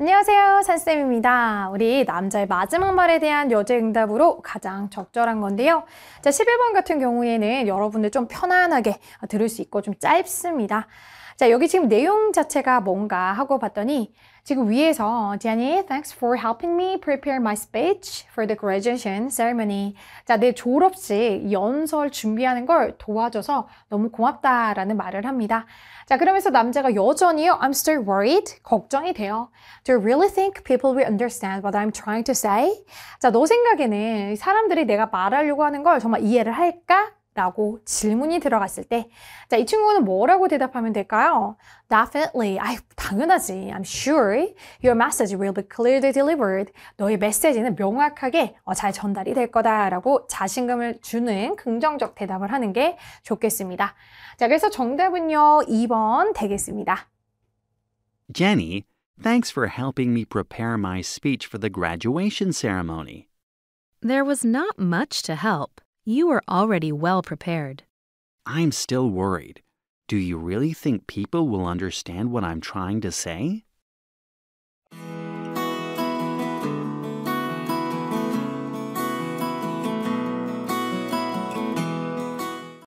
안녕하세요 산쌤입니다 우리 남자의 마지막 말에 대한 여제 응답으로 가장 적절한 건데요 자 11번 같은 경우에는 여러분들 좀 편안하게 들을 수 있고 좀 짧습니다 자 여기 지금 내용 자체가 뭔가 하고 봤더니 지금 위에서 Jenny, thanks for helping me prepare my speech for the graduation ceremony. 자, 내 졸업식 연설 준비하는 걸 도와줘서 너무 고맙다라는 말을 합니다. 자, 그러면서 남자가 여전히요, I'm still worried, 걱정이 돼요. Do you really think people will understand what I'm trying to say? 자, 너 생각에는 사람들이 내가 말하려고 하는 걸 정말 이해를 할까? 라고 질문이 들어갔을 때, 자, 이 친구는 뭐라고 대답하면 될까요? Definitely. 아, 당연하지. I'm sure your message will be clearly delivered. 너의 메시지는 명확하게 잘 전달이 될 거다라고 자신감을 주는 긍정적 대답을 하는 게 좋겠습니다. 자, 그래서 정답은요, 2번 되겠습니다. Jenny, thanks for helping me prepare my speech for the graduation ceremony. There was not much to help. You are already well prepared. I'm still worried. Do you really think people will understand what I'm trying to say?